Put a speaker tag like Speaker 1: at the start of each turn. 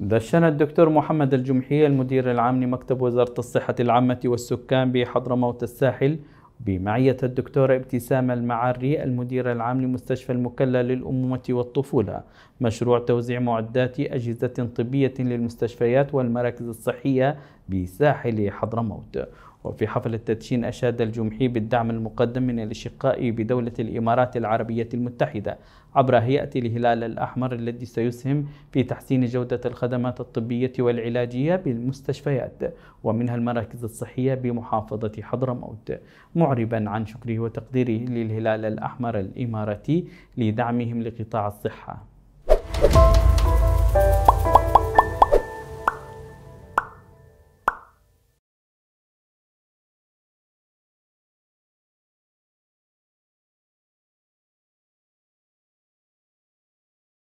Speaker 1: دشن الدكتور محمد الجمحي المدير العام لمكتب وزارة الصحة العامة والسكان بحضرموت الساحل بمعية الدكتورة ابتسام المعري المدير العام لمستشفى المكلا للأمومة والطفولة مشروع توزيع معدات أجهزة طبية للمستشفيات والمراكز الصحية بساحل حضرموت وفي حفل التدشين أشاد الجمحي بالدعم المقدم من الأشقاء بدولة الإمارات العربية المتحدة عبر هيئة الهلال الأحمر الذي سيسهم في تحسين جودة الخدمات الطبية والعلاجية بالمستشفيات ومنها المراكز الصحية بمحافظة حضرموت معربا عن شكره وتقديره للهلال الأحمر الإماراتي لدعمهم لقطاع الصحة